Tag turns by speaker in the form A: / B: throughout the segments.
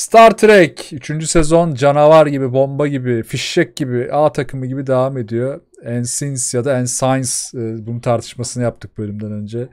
A: Star Trek 3. sezon canavar gibi, bomba gibi, fişek gibi, A takımı gibi devam ediyor. Ensins ya da Ensigns e, bunun tartışmasını yaptık bölümden önce.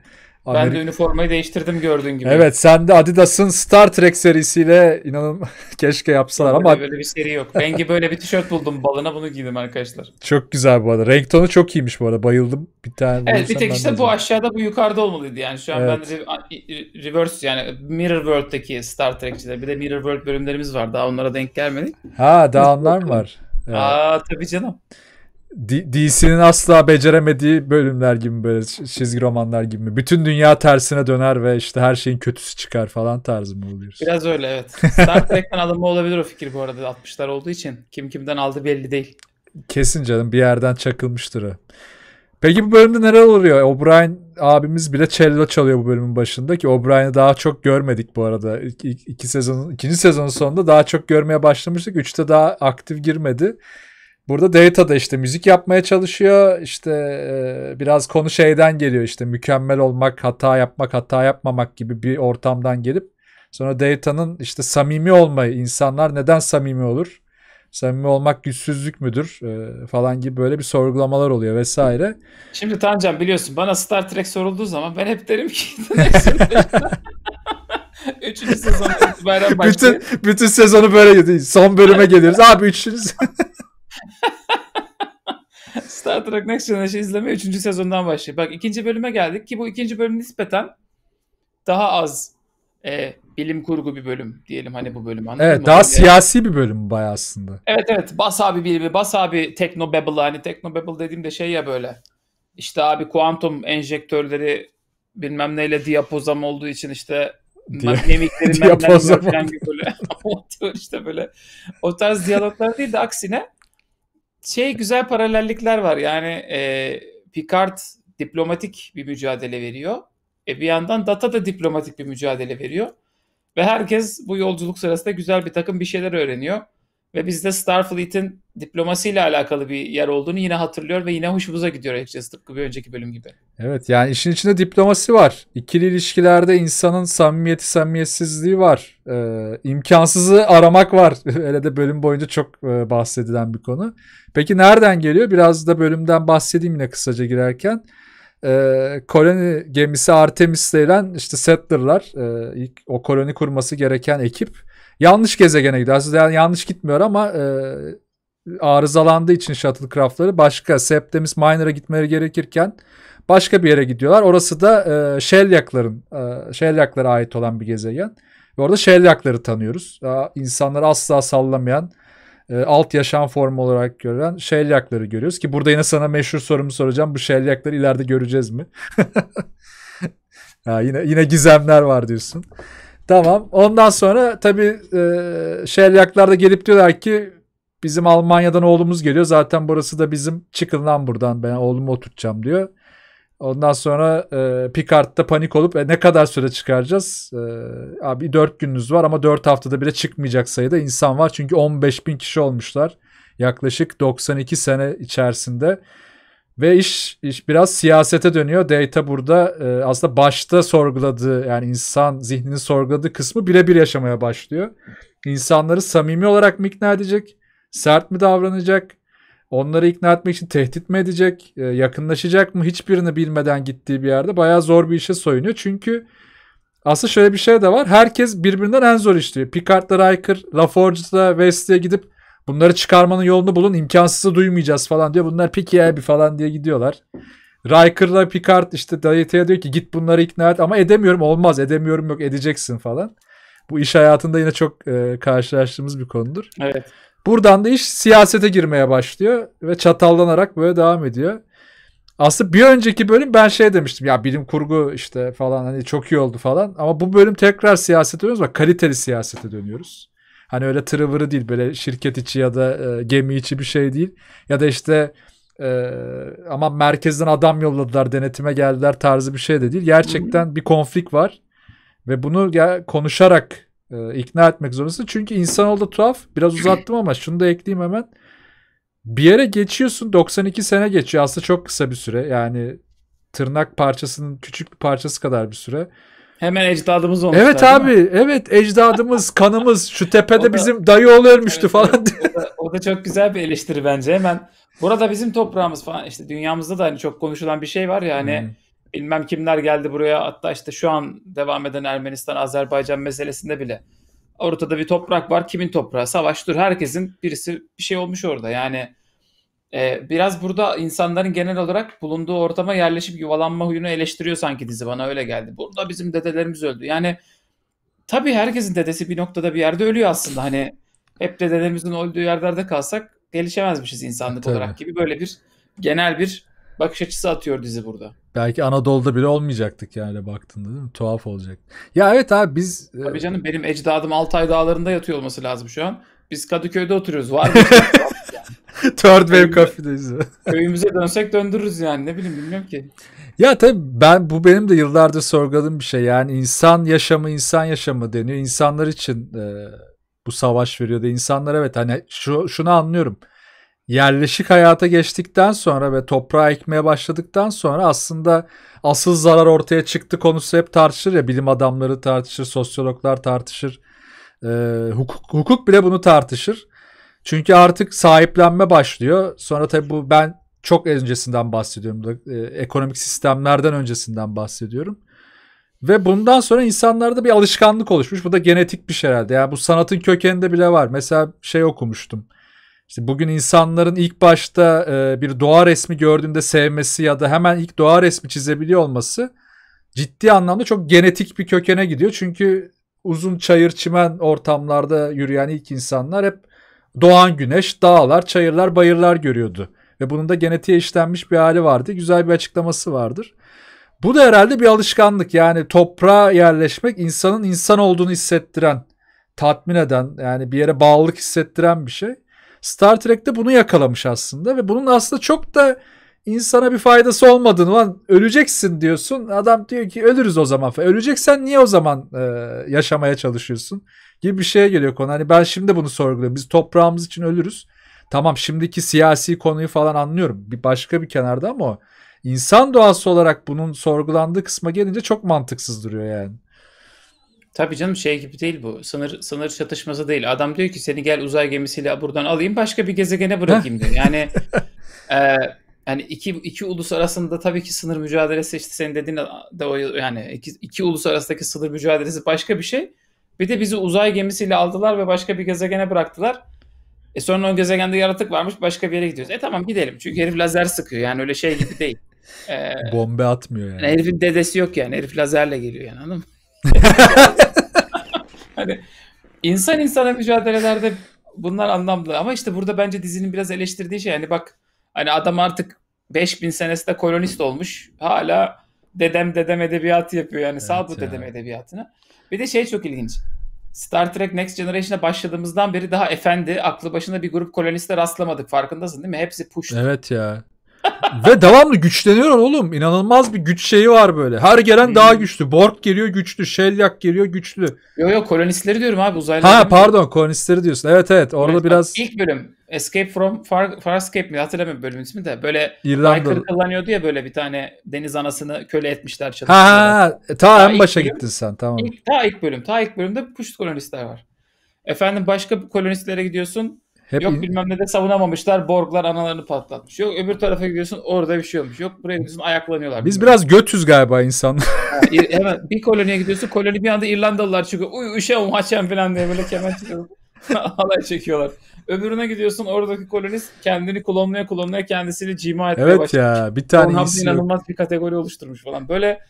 A: Amerika... Ben de
B: üniformayı değiştirdim gördüğün gibi. Evet
A: sen de Adidas'ın Star Trek serisiyle inanın keşke yapsalar ama. Böyle bir
B: seri yok. Bengi böyle bir tişört buldum balına bunu giydim arkadaşlar.
A: Çok güzel bu arada. Renk tonu çok iyiymiş bu arada bayıldım. Bir tane evet bir tek işte
B: bu aşağıda bu yukarıda olmalıydı yani. Şu an evet. ben reverse yani Mirror World'daki Star Trek'çiler bir de Mirror World bölümlerimiz var. Daha onlara denk gelmedik. Ha daha onlar mı var? Evet. Aa tabii canım.
A: DC'nin asla beceremediği bölümler gibi böyle çizgi romanlar gibi mi? Bütün dünya tersine döner ve işte her şeyin kötüsü çıkar falan tarzı mı oluyor?
B: Biraz öyle evet. Star Trek'ten alınma olabilir o fikir bu arada 60'lar olduğu için. Kim kimden aldı belli değil.
A: Kesin canım bir yerden çakılmıştır o. Peki bu bölümde neler oluyor? O'Brien abimiz bile cello çalıyor bu bölümün başında ki O'Brien'i daha çok görmedik bu arada. İki, iki sezonun, ikinci sezonun sonunda daha çok görmeye başlamıştık. Üçte daha aktif girmedi. Burada Data da işte müzik yapmaya çalışıyor. İşte e, biraz konu şeyden geliyor işte mükemmel olmak, hata yapmak, hata yapmamak gibi bir ortamdan gelip sonra Data'nın işte samimi olmayı, insanlar neden samimi olur? Samimi olmak güçsüzlük müdür e, falan gibi böyle bir sorgulamalar oluyor vesaire.
B: Şimdi Tancan biliyorsun bana Star Trek sorulduğu zaman ben hep derim ki Üçüncü sezon itibaren başlıyor. Bütün, bütün
A: sezonu böyle gidiyor, son bölüme geliyoruz. Abi üçüncü
B: Star Trek Next Generation izleme 3. sezondan başlıyor. Bak ikinci bölüme geldik ki bu ikinci bölüm nispeten daha az e, bilim kurgu bir bölüm diyelim
A: hani bu bölüm. Anladın evet mı? daha yani, siyasi bir bölüm bayağı aslında.
B: Evet evet bas abi bir bas abi Technobabble hani Technobabble dediğimde şey ya böyle işte abi kuantum enjektörleri bilmem neyle diapozam olduğu için işte dinamikleri diapozam falan böyle. işte böyle o tarz diyaloglar değil de aksine şey güzel paralellikler var. Yani e, Picard diplomatik bir mücadele veriyor. E bir yandan Data da diplomatik bir mücadele veriyor. Ve herkes bu yolculuk sırasında güzel bir takım bir şeyler öğreniyor. Ve bizde de Starfleet'in diplomasiyle alakalı bir yer olduğunu yine hatırlıyor ve yine hoşumuza gidiyor açıkçası tıpkı bir önceki bölüm gibi.
A: Evet yani işin içinde diplomasi var. İkili ilişkilerde insanın samimiyeti samimiyetsizliği var. Ee, imkansızı aramak var. Öyle de bölüm boyunca çok e, bahsedilen bir konu. Peki nereden geliyor? Biraz da bölümden bahsedeyim yine kısaca girerken. Ee, koloni gemisi Artemis'le işte settlerlar e, ilk o koloni kurması gereken ekip Yanlış gezegene gidiyor. Aslında yanlış gitmiyor ama e, arızalandığı için shuttlecraftları başka Septemis Minor'a gitmeleri gerekirken başka bir yere gidiyorlar. Orası da e, Shelyakların e, Shelyaklara ait olan bir gezegen. Ve orada Shellyakları tanıyoruz. Daha insanları asla sallamayan e, alt yaşam formu olarak görülen Shellyakları görüyoruz ki burada yine sana meşhur sorumu soracağım. Bu Shellyakları ileride göreceğiz mi? ha, yine yine gizemler var diyorsun. Tamam. Ondan sonra tabii e, şeryaklar da gelip diyorlar ki bizim Almanya'dan oğlumuz geliyor. Zaten burası da bizim. Çıkın lan buradan ben oğlumu oturtacağım diyor. Ondan sonra e, Picard'da panik olup e, ne kadar süre çıkaracağız? E, abi 4 gününüz var ama 4 haftada bile çıkmayacak sayıda insan var. Çünkü 15 bin kişi olmuşlar. Yaklaşık 92 sene içerisinde. Ve iş, iş biraz siyasete dönüyor. Data burada e, aslında başta sorguladığı yani insan zihnini sorguladığı kısmı birebir yaşamaya başlıyor. İnsanları samimi olarak mı ikna edecek? Sert mi davranacak? Onları ikna etmek için tehdit mi edecek? E, yakınlaşacak mı? Hiçbirini bilmeden gittiği bir yerde bayağı zor bir işe soyunuyor. Çünkü aslında şöyle bir şey de var. Herkes birbirinden en zor işliyor. Picard'la Riker, LaForge'la West'e gidip Bunları çıkarmanın yolunu bulun. imkansızı duymayacağız falan diyor. Bunlar peki ya falan diye gidiyorlar. Riker'la Picard işte Dayeta'ya diyor ki git bunları ikna et ama edemiyorum olmaz edemiyorum yok edeceksin falan. Bu iş hayatında yine çok e, karşılaştığımız bir konudur. Evet. Buradan da iş siyasete girmeye başlıyor ve çatallanarak böyle devam ediyor. Aslında bir önceki bölüm ben şey demiştim ya bilim kurgu işte falan hani çok iyi oldu falan ama bu bölüm tekrar siyasete dönüyoruz bak kaliteli siyasete dönüyoruz. Hani öyle tırıvırı değil böyle şirket içi ya da e, gemi içi bir şey değil. Ya da işte e, ama merkezden adam yolladılar denetime geldiler tarzı bir şey de değil. Gerçekten bir konflik var ve bunu ya, konuşarak e, ikna etmek zorundasın. Çünkü insan da tuhaf biraz uzattım ama şunu da ekleyeyim hemen. Bir yere geçiyorsun 92 sene geçiyor aslında çok kısa bir süre yani tırnak parçasının küçük bir parçası kadar bir süre. Hemen ecdadımız olmuş. Evet abi. Evet ecdadımız, kanımız. Şu tepede da, bizim dayı oğlu ölmüştü evet, falan. Evet, o, da, o da çok güzel bir eleştiri bence. Hemen
B: burada bizim toprağımız falan işte dünyamızda da hani çok konuşulan bir şey var ya hani hmm. bilmem kimler geldi buraya hatta işte şu an devam eden Ermenistan Azerbaycan meselesinde bile ortada bir toprak var. Kimin toprağı? Savaş dur. Herkesin birisi bir şey olmuş orada. Yani ee, biraz burada insanların genel olarak bulunduğu ortama yerleşip yuvalanma huyunu eleştiriyor sanki dizi bana öyle geldi. Burada bizim dedelerimiz öldü. Yani tabii herkesin dedesi bir noktada bir yerde ölüyor aslında. Hani hep dedelerimizin öldüğü yerlerde kalsak gelişemezmişiz insanlık tabii. olarak gibi böyle bir genel bir bakış açısı atıyor dizi burada.
A: Belki Anadolu'da bile olmayacaktık yani baktığında değil mi? Tuhaf olacak. Ya evet abi biz...
B: E, tabii canım benim ecdadım Altay dağlarında yatıyor olması lazım şu an. Biz Kadıköy'de oturuyoruz. Var mı?
A: Third wave kafedeyiz.
B: Köyümüze dönsek döndürürüz yani ne bileyim bilmiyorum ki.
A: Ya tabii ben bu benim de yıllardır sorguladığım bir şey. Yani insan yaşamı insan yaşamı deniyor. İnsanlar için e, bu savaş veriyor da insanlar evet hani şu, şunu anlıyorum. Yerleşik hayata geçtikten sonra ve toprağa ekmeye başladıktan sonra aslında asıl zarar ortaya çıktı konusu hep tartışır ya bilim adamları tartışır, sosyologlar tartışır. E, hukuk, hukuk bile bunu tartışır. Çünkü artık sahiplenme başlıyor. Sonra tabii bu ben çok öncesinden bahsediyorum. E, ekonomik sistemlerden öncesinden bahsediyorum. Ve bundan sonra insanlarda bir alışkanlık oluşmuş. Bu da genetik bir şey herhalde. Yani bu sanatın kökeninde bile var. Mesela şey okumuştum. İşte bugün insanların ilk başta e, bir doğa resmi gördüğünde sevmesi ya da hemen ilk doğa resmi çizebiliyor olması ciddi anlamda çok genetik bir kökene gidiyor. Çünkü uzun çayır çimen ortamlarda yürüyen ilk insanlar hep doğan güneş, dağlar, çayırlar, bayırlar görüyordu. Ve bunun da genetiğe işlenmiş bir hali vardı. Güzel bir açıklaması vardır. Bu da herhalde bir alışkanlık. Yani toprağa yerleşmek insanın insan olduğunu hissettiren, tatmin eden, yani bir yere bağlılık hissettiren bir şey. Star Trek'te bunu yakalamış aslında ve bunun aslında çok da insana bir faydası olmadığını lan öleceksin diyorsun. Adam diyor ki ölürüz o zaman. Öleceksen niye o zaman e, yaşamaya çalışıyorsun gibi bir şeye geliyor konu. Hani ben şimdi bunu sorguluyorum. Biz toprağımız için ölürüz. Tamam şimdiki siyasi konuyu falan anlıyorum. Bir başka bir kenarda ama insan doğası olarak bunun sorgulandığı kısma gelince çok mantıksız duruyor yani.
B: Tabii canım şey gibi değil bu. Sınır sınır çatışması değil. Adam diyor ki seni gel uzay gemisiyle buradan alayım başka bir gezegene bırakayım diyor. Yani e, yani iki, iki ulus arasında tabii ki sınır mücadelesi işte senin dediğin de o yani iki, iki ulus arasındaki sınır mücadelesi başka bir şey. Bir de bizi uzay gemisiyle aldılar ve başka bir gezegene bıraktılar. E sonra o gezegende yaratık varmış başka bir yere gidiyoruz. E tamam gidelim çünkü herif lazer sıkıyor yani öyle şey gibi değil. Ee, Bombe atmıyor yani. yani. Herifin dedesi yok yani herif lazerle geliyor yani anladın mı? hani insan insana mücadelelerde bunlar anlamlı ama işte burada bence dizinin biraz eleştirdiği şey yani bak hani adam artık 5000 senesi de kolonist olmuş. Hala dedem dedem edebiyatı yapıyor yani evet sağ bu ya. dedem edebiyatını. Bir de şey çok ilginç. Star Trek Next Generation'a başladığımızdan beri daha efendi, aklı başında bir grup koloniste rastlamadık. Farkındasın değil mi? Hepsi push.
A: Evet ya. Ve devamlı güçleniyor oğlum. İnanılmaz bir güç şeyi var böyle. Her gelen daha hmm. güçlü. Borg geliyor güçlü. Shellyak geliyor güçlü. Yo yo kolonistleri diyorum abi uzaylıları. Ha pardon kolonistleri diyorsun. Evet evet orada evet, biraz.
B: İlk bölüm Escape from Far,
A: Farscape mi hatırlamıyorum
B: bölümün ismi de. Böyle aykırı kullanıyordu ya böyle bir tane deniz anasını köle etmişler çalışmalara. Ha, ha
A: ta daha en başa bölüm, gittin sen tamam. ilk
B: ta ilk bölüm. Ta ilk bölümde kuş kolonistler var. Efendim başka kolonistler'e gidiyorsun hep... Yok bilmem ne de savunamamışlar. Borglar analarını patlatmış. Yok öbür tarafa gidiyorsun orada bir şey olmuş. Yok buraya gidiyorsun ayaklanıyorlar. Biz
A: biraz götüz galiba insan.
B: hemen bir koloniye gidiyorsun. Koloni bir anda İrlandalılar çıkıyor. Uy uşağım haçem falan diye böyle kemen çıkıyor. Alay çekiyorlar. Öbürüne gidiyorsun oradaki kolonist kendini klonlaya klonlaya kendisini cima etmeye evet başlamış. Evet ya bir tane Pornhub inanılmaz bir kategori oluşturmuş falan. Böyle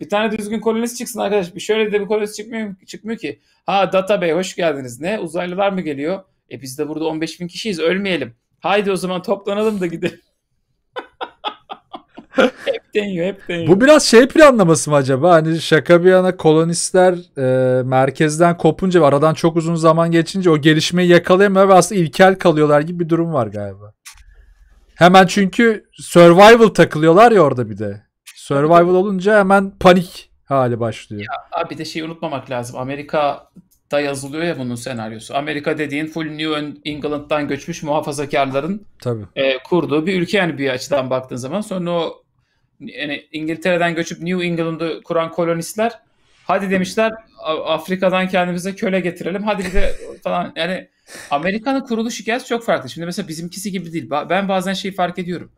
B: bir tane düzgün kolonist çıksın arkadaş. Bir şöyle de bir kolonist çıkmıyor, çıkmıyor ki. Ha Data Bey hoş geldiniz. Ne uzaylılar mı geliyor? E biz de burada 15 bin kişiyiz ölmeyelim. Haydi o zaman toplanalım da gidelim. hep deniyor hep deniyor. Bu
A: biraz şey planlaması mı acaba? Hani şaka bir yana kolonistler e, merkezden kopunca ve aradan çok uzun zaman geçince o gelişmeyi yakalayamıyor ve aslında ilkel kalıyorlar gibi bir durum var galiba. Hemen çünkü survival takılıyorlar ya orada bir de. Survival olunca hemen panik hali başlıyor.
B: Ya, bir de şey unutmamak lazım. Amerika da yazılıyor ya bunun senaryosu. Amerika dediğin full New England'dan göçmüş muhafazakarların Tabii. E, kurduğu bir ülke yani bir açıdan baktığın zaman. Sonra o yani İngiltere'den göçüp New England'ı kuran kolonistler hadi demişler Afrika'dan kendimize köle getirelim hadi bir de falan yani Amerika'nın kuruluş hikayesi çok farklı. Şimdi mesela bizimkisi gibi değil. Ben bazen şeyi fark ediyorum.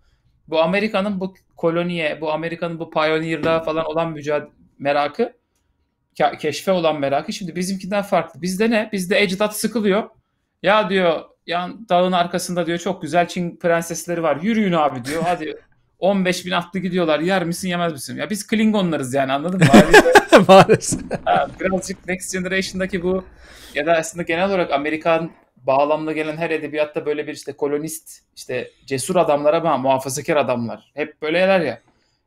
B: Bu Amerika'nın bu koloniye, bu Amerika'nın bu pioneer'lığa falan olan mücadele merakı keşfe olan merakı. Şimdi bizimkinden farklı. Bizde ne? Bizde ecdat sıkılıyor. Ya diyor yan dağın arkasında diyor çok güzel Çin prensesleri var. Yürüyün abi diyor. Hadi 15 bin atlı gidiyorlar. Yer misin yemez misin? Ya biz Klingonlarız yani anladın mı? Maalesef. ha, birazcık Next Generation'daki bu ya da aslında genel olarak Amerikan bağlamla gelen her edebiyatta böyle bir işte kolonist, işte cesur adamlara ben muhafazakar adamlar. Hep böyleler ya.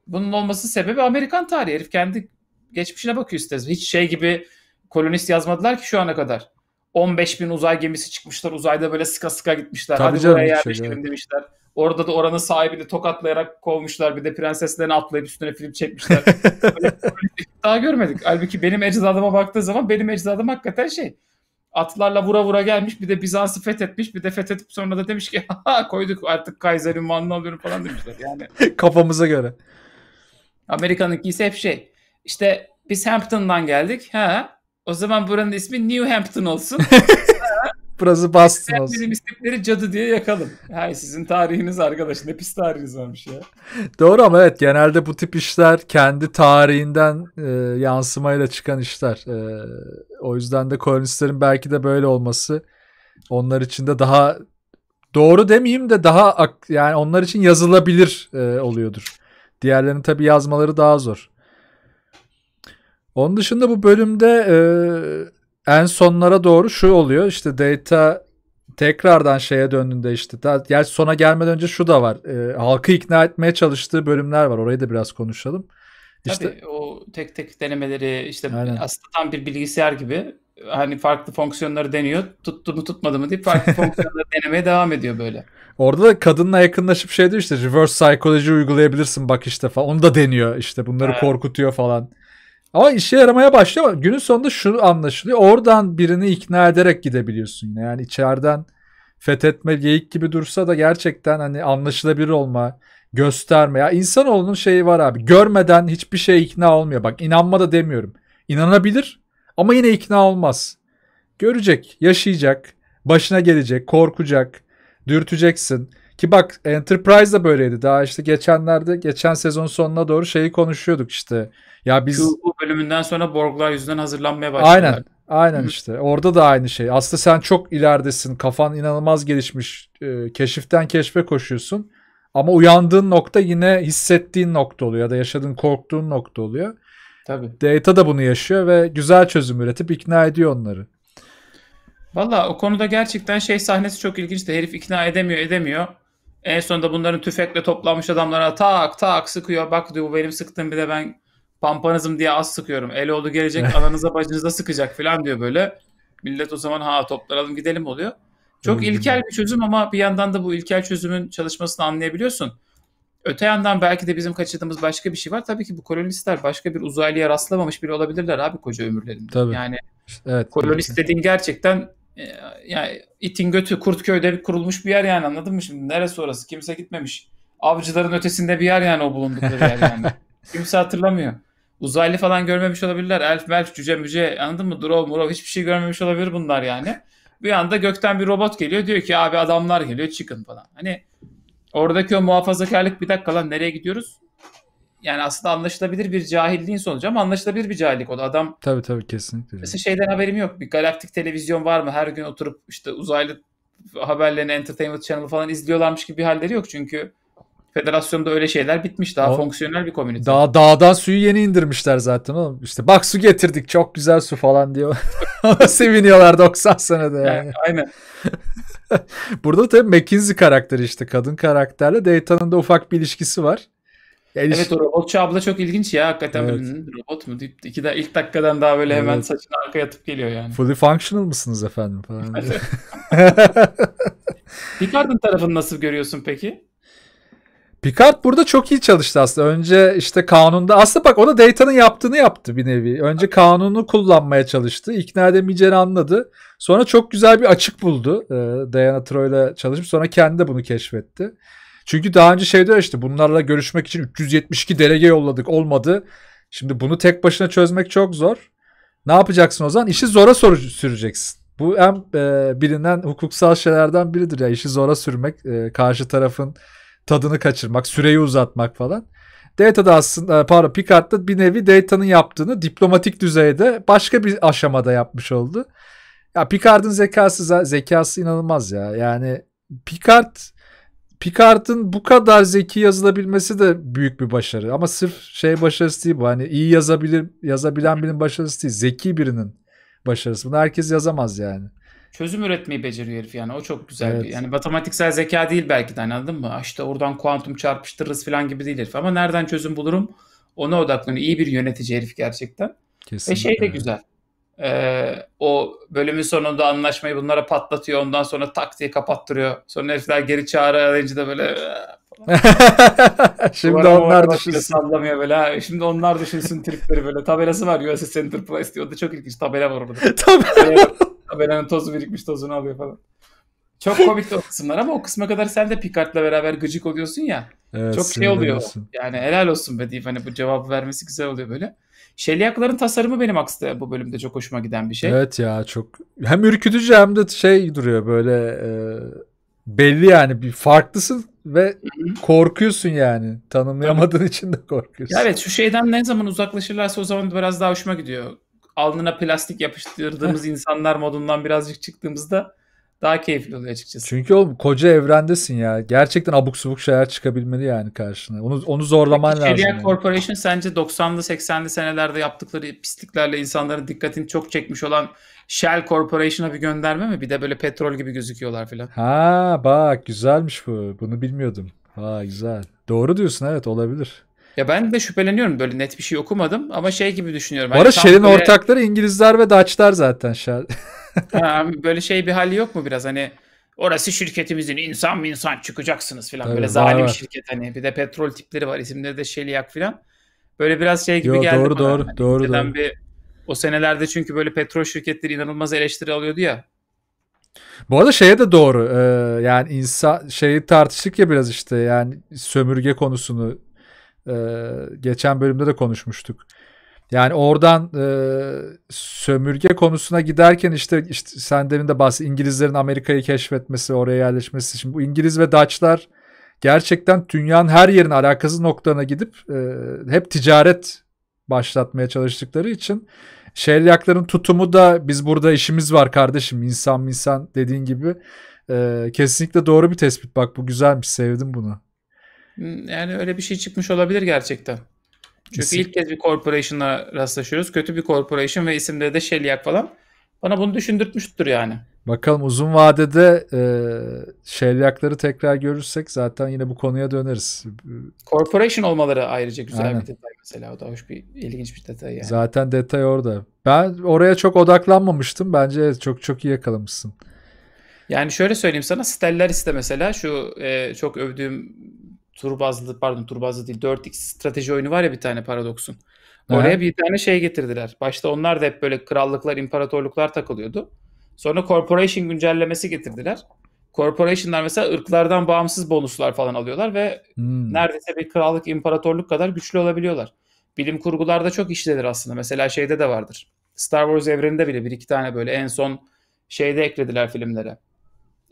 B: Bunun olması sebebi Amerikan tarihi. Herif kendi geçmişine bakıyor isteriz. Hiç şey gibi kolonist yazmadılar ki şu ana kadar. 15 bin uzay gemisi çıkmışlar. Uzayda böyle sıka sıka gitmişler. Tabii Hadi buraya şey yerleşelim şey, demişler. Orada da oranın sahibini tokatlayarak kovmuşlar. Bir de prenseslerini atlayıp üstüne film çekmişler. Şey daha görmedik. Halbuki benim ecdadıma baktığı zaman benim ecdadım hakikaten şey. Atlarla vura vura gelmiş bir de Bizans'ı fethetmiş bir de fethetip sonra da demiş ki koyduk artık Kaiser'in ünvanını alıyorum falan demişler yani.
A: Kafamıza göre.
B: Amerika'nınki ise hep şey işte biz Hampton'dan geldik. Ha, o zaman buranın ismi New Hampton olsun.
A: Burası Boston olsun. Benim
B: istekleri cadı diye yakalım. Hay sizin tarihiniz arkadaş ne pis tarihiniz varmış ya.
A: Doğru ama evet genelde bu tip işler kendi tarihinden e, yansımayla çıkan işler. E, o yüzden de kolonistlerin belki de böyle olması onlar için de daha doğru demeyeyim de daha yani onlar için yazılabilir e, oluyordur. Diğerlerinin tabii yazmaları daha zor. Onun dışında bu bölümde e, en sonlara doğru şu oluyor. İşte Data tekrardan şeye döndüğünde işte daha, gerçi sona gelmeden önce şu da var. E, halkı ikna etmeye çalıştığı bölümler var. Orayı da biraz konuşalım. İşte,
B: Tabii o tek tek denemeleri işte aynen. aslında tam bir bilgisayar gibi hani farklı fonksiyonları deniyor. Tuttu mu tutmadı mı deyip farklı fonksiyonları denemeye devam ediyor böyle.
A: Orada da kadınla yakınlaşıp şey diyor işte reverse psikoloji uygulayabilirsin bak işte falan. Onu da deniyor işte bunları evet. korkutuyor falan. Ama işe yaramaya başlıyor ama günün sonunda şu anlaşılıyor. Oradan birini ikna ederek gidebiliyorsun yine. Yani içeriden fethetme geyik gibi dursa da gerçekten hani anlaşılabilir olma, gösterme. Ya insanoğlunun şeyi var abi. Görmeden hiçbir şey ikna olmuyor. Bak inanma da demiyorum. İnanabilir ama yine ikna olmaz. Görecek, yaşayacak, başına gelecek, korkacak, dürteceksin. Ki bak Enterprise da böyleydi. Daha işte geçenlerde geçen sezon sonuna doğru şeyi konuşuyorduk işte. Ya biz
B: bu bölümünden sonra Borglar yüzünden hazırlanmaya başladılar. Aynen. Aynen işte.
A: Orada da aynı şey. Aslında sen çok ileridesin. Kafan inanılmaz gelişmiş. Ee, keşiften keşfe koşuyorsun. Ama uyandığın nokta yine hissettiğin nokta oluyor ya da yaşadığın korktuğun nokta oluyor. Tabii. Data da bunu yaşıyor ve güzel çözüm üretip ikna ediyor onları.
B: Valla o konuda gerçekten şey sahnesi çok ilginç. De Herif ikna edemiyor edemiyor. En sonunda bunların tüfekle toplanmış adamlara tak tak sıkıyor. Bak diyor bu benim sıktığım bir de ben pampanızım diye az sıkıyorum. oldu gelecek ananıza bacınıza sıkacak falan diyor böyle. Millet o zaman ha toplaralım gidelim oluyor. Çok ilkel bir çözüm ama bir yandan da bu ilkel çözümün çalışmasını anlayabiliyorsun. Öte yandan belki de bizim kaçırdığımız başka bir şey var. Tabii ki bu kolonistler başka bir uzaylıya rastlamamış bile olabilirler abi koca ömürlerinde. Tabii. Yani
A: evet, kolonist
B: tabii. dediğin gerçekten e, yani itin götü Kurtköy'de bir kurulmuş bir yer yani anladın mı şimdi? Neresi orası? Kimse gitmemiş. Avcıların ötesinde bir yer yani o bulundukları yer yani. Kimse hatırlamıyor. Uzaylı falan görmemiş olabilirler. Elf, melf, cüce, müce anladın mı? Drov, murov hiçbir şey görmemiş olabilir bunlar yani. Bir anda gökten bir robot geliyor. Diyor ki abi adamlar geliyor çıkın falan. Hani oradaki o muhafazakarlık bir dakika lan nereye gidiyoruz? yani aslında anlaşılabilir bir cahilliğin sonucu ama anlaşılabilir bir cahillik o da. Adam
A: tabii tabii kesinlikle. Mesela
B: şeyden haberim yok. Bir galaktik televizyon var mı? Her gün oturup işte uzaylı haberlerini Entertainment Channel falan izliyorlarmış gibi bir halleri yok çünkü federasyonda öyle şeyler bitmiş. Daha o, fonksiyonel bir komünite.
A: daha dağdan suyu yeni indirmişler zaten oğlum. İşte bak su getirdik çok güzel su falan diyor. Seviniyorlar 90 senede yani. yani aynen. Burada tabii McKinsey karakteri işte kadın karakterle Dayton'un da ufak bir ilişkisi var. Yani evet işte... o robotçu abla çok ilginç ya hakikaten evet.
B: robot mu deyip iki de ilk dakikadan daha böyle hemen evet. saçını arkaya atıp geliyor yani.
A: Fully functional mısınız efendim falan.
B: Picard'ın tarafını nasıl görüyorsun peki?
A: Picard burada çok iyi çalıştı aslında. Önce işte kanunda aslında bak o da Data'nın yaptığını yaptı bir nevi. Önce kanunu kullanmaya çalıştı. İkna edemeyeceğini anladı. Sonra çok güzel bir açık buldu. Ee, Diana Troy'la çalışıp sonra kendi de bunu keşfetti. Çünkü daha önce şey şeyde işte bunlarla görüşmek için 372 delege yolladık olmadı. Şimdi bunu tek başına çözmek çok zor. Ne yapacaksın o zaman? İşi zora soru süreceksin. Bu en e, bilinen hukuksal şeylerden biridir ya yani işi zora sürmek, e, karşı tarafın tadını kaçırmak, süreyi uzatmak falan. Data da aslında e, pardon Picard'da bir nevi Data'nın yaptığını diplomatik düzeyde başka bir aşamada yapmış oldu. Ya Picard'ın zekası zekası inanılmaz ya. Yani Picard Picard'ın bu kadar zeki yazılabilmesi de büyük bir başarı. Ama sırf şey başarısı değil bu. Hani iyi yazabilir, yazabilen birinin başarısı değil. Zeki birinin başarısı. Bunu herkes yazamaz yani.
B: Çözüm üretmeyi beceriyor herif yani. O çok güzel evet. bir. Yani matematiksel zeka değil belki de hani anladın mı? Ah işte oradan kuantum çarpıştırırız falan gibi değil herif. Ama nereden çözüm bulurum? Ona odaklanıyor. İyi bir yönetici herif gerçekten. Kesinlikle. Ve şey de güzel. Ee, o bölümün sonunda anlaşmayı bunlara patlatıyor. Ondan sonra tak diye kapattırıyor. Sonra herifler geri çağırıyor, arayınca da böyle
A: Şimdi Umarım onlar düşünsün.
B: Sallamıyor böyle. Ha. Şimdi onlar düşünsün tripleri böyle. Tabelası var USS Enterprise diyor. O da çok ilginç. Tabela var orada. Tabela. Tabelanın tozu birikmiş tozunu alıyor falan. Çok komik o kısımlar ama o kısma kadar sen de Picard'la beraber gıcık oluyorsun ya. Evet, çok şey oluyor. Yani helal olsun be deyip hani bu cevabı vermesi güzel oluyor böyle. Şelyakların tasarımı benim aksine bu bölümde çok hoşuma giden bir şey. Evet
A: ya çok hem ürkütücü hem de şey duruyor böyle e, belli yani bir farklısın ve korkuyorsun yani. Tanımlayamadığın Tabii. için de korkuyorsun. Ya evet şu
B: şeyden ne zaman uzaklaşırlarsa o zaman biraz daha hoşuma gidiyor. Alnına plastik yapıştırdığımız insanlar modundan birazcık çıktığımızda daha keyifli oluyor açıkçası.
A: Çünkü oğlum koca evrendesin ya. Gerçekten abuk subuk şeyler çıkabilmeli yani karşına. Onu onu zorlaman Peki, lazım. Cheria yani.
B: Corporation sence 90'lı 80'li senelerde yaptıkları pisliklerle insanların dikkatini çok çekmiş olan Shell Corporation'a bir gönderme mi? Bir de böyle petrol gibi gözüküyorlar filan.
A: Ha bak güzelmiş bu. Bunu bilmiyordum. Ha güzel. Doğru diyorsun evet olabilir.
B: Ya ben de şüpheleniyorum böyle net bir şey okumadım ama şey gibi düşünüyorum. Bu hani Shell'in böyle... ortakları
A: İngilizler ve Dutch'lar zaten Shell.
B: böyle şey bir hali yok mu biraz hani orası şirketimizin insan mı insan çıkacaksınız falan Tabii, böyle zalim var. şirket hani bir de petrol tipleri var isimleri de Shellyak falan. Böyle biraz şey gibi Yo, geldi doğru, bana. Doğru
A: hani doğru doğru.
B: Bir, o senelerde çünkü böyle petrol şirketleri inanılmaz eleştiri alıyordu ya.
A: Bu arada şeye de doğru. Ee, yani insan şeyi tartıştık ya biraz işte yani sömürge konusunu ee, geçen bölümde de konuşmuştuk. Yani oradan e, sömürge konusuna giderken işte, işte sen demin de bahset İngilizlerin Amerika'yı keşfetmesi, oraya yerleşmesi. Şimdi bu İngiliz ve Daçlar gerçekten dünyanın her yerine alakasız noktalarına gidip e, hep ticaret başlatmaya çalıştıkları için Şelyakların tutumu da biz burada işimiz var kardeşim insan insan dediğin gibi e, kesinlikle doğru bir tespit bak bu güzelmiş sevdim bunu.
B: Hmm, yani öyle bir şey çıkmış olabilir gerçekten. Çünkü İsim. ilk kez bir corporation'a rastlaşıyoruz. Kötü bir corporation ve isimleri de Şelyak falan. Bana bunu düşündürtmüştür yani.
A: Bakalım uzun vadede e, Şelyakları tekrar görürsek zaten yine bu konuya döneriz.
B: Corporation olmaları ayrıca güzel Aynen. bir detay mesela. O da hoş bir ilginç bir detay yani.
A: Zaten detay orada. Ben oraya çok odaklanmamıştım. Bence çok çok iyi yakalamışsın.
B: Yani şöyle söyleyeyim sana Stellaris'te mesela şu e, çok övdüğüm tur bazlı pardon tur bazlı değil 4x strateji oyunu var ya bir tane paradoksun. Oraya bir tane şey getirdiler. Başta onlar da hep böyle krallıklar, imparatorluklar takılıyordu. Sonra corporation güncellemesi getirdiler. Corporation'lar mesela ırklardan bağımsız bonuslar falan alıyorlar ve hmm. neredeyse bir krallık, imparatorluk kadar güçlü olabiliyorlar. Bilim kurgularda çok işlenir aslında. Mesela şeyde de vardır. Star Wars evreninde bile bir iki tane böyle en son şeyde eklediler filmlere.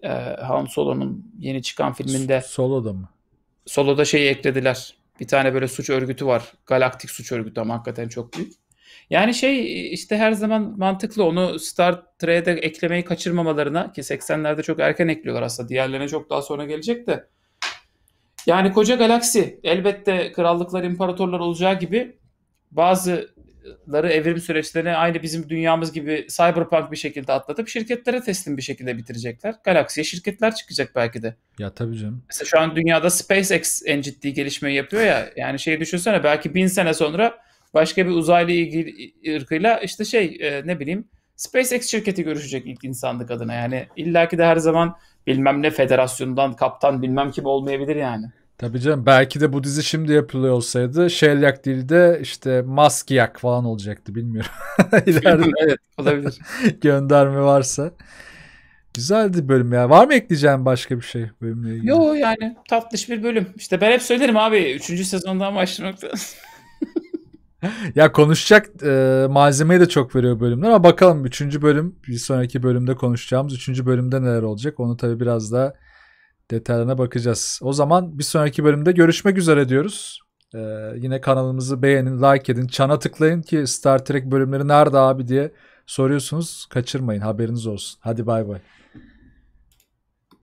B: Ee, Han Solo'nun yeni çıkan filminde.
A: Solo'da mı?
B: Solo'da şeyi eklediler. Bir tane böyle suç örgütü var. Galaktik suç örgütü ama hakikaten çok büyük. Yani şey işte her zaman mantıklı onu Star Trek'e eklemeyi kaçırmamalarına ki 80'lerde çok erken ekliyorlar aslında. Diğerlerine çok daha sonra gelecek de. Yani koca galaksi elbette krallıklar, imparatorlar olacağı gibi bazı ları evrim süreçlerini aynı bizim dünyamız gibi cyberpunk bir şekilde atlatıp şirketlere teslim bir şekilde bitirecekler. Galaksiye şirketler çıkacak belki de.
A: Ya tabii canım.
B: Mesela şu an dünyada SpaceX en ciddi gelişmeyi yapıyor ya. Yani şey düşünsene belki bin sene sonra başka bir uzaylı ilgili ırkıyla işte şey e, ne bileyim SpaceX şirketi görüşecek ilk insanlık adına yani illaki de her zaman bilmem ne federasyondan kaptan bilmem kim olmayabilir yani.
A: Tabii canım belki de bu dizi şimdi yapılıyor olsaydı Sherlock değil de işte Maskiyak falan olacaktı bilmiyorum. İleride evet olabilir. gönderme varsa. Güzeldi bölüm ya. Var mı ekleyeceğim başka bir şey bölümle ilgili?
B: Yo yani tatlış bir bölüm. İşte ben hep söylerim abi 3. sezondan başlamakta.
A: ya konuşacak e, malzemeyi de çok veriyor bölümler ama bakalım 3. bölüm bir sonraki bölümde konuşacağımız 3. bölümde neler olacak onu tabii biraz daha detaylarına bakacağız. O zaman bir sonraki bölümde görüşmek üzere diyoruz. Ee, yine kanalımızı beğenin, like edin, çana tıklayın ki Star Trek bölümleri nerede abi diye soruyorsunuz. Kaçırmayın haberiniz olsun. Hadi bay bay.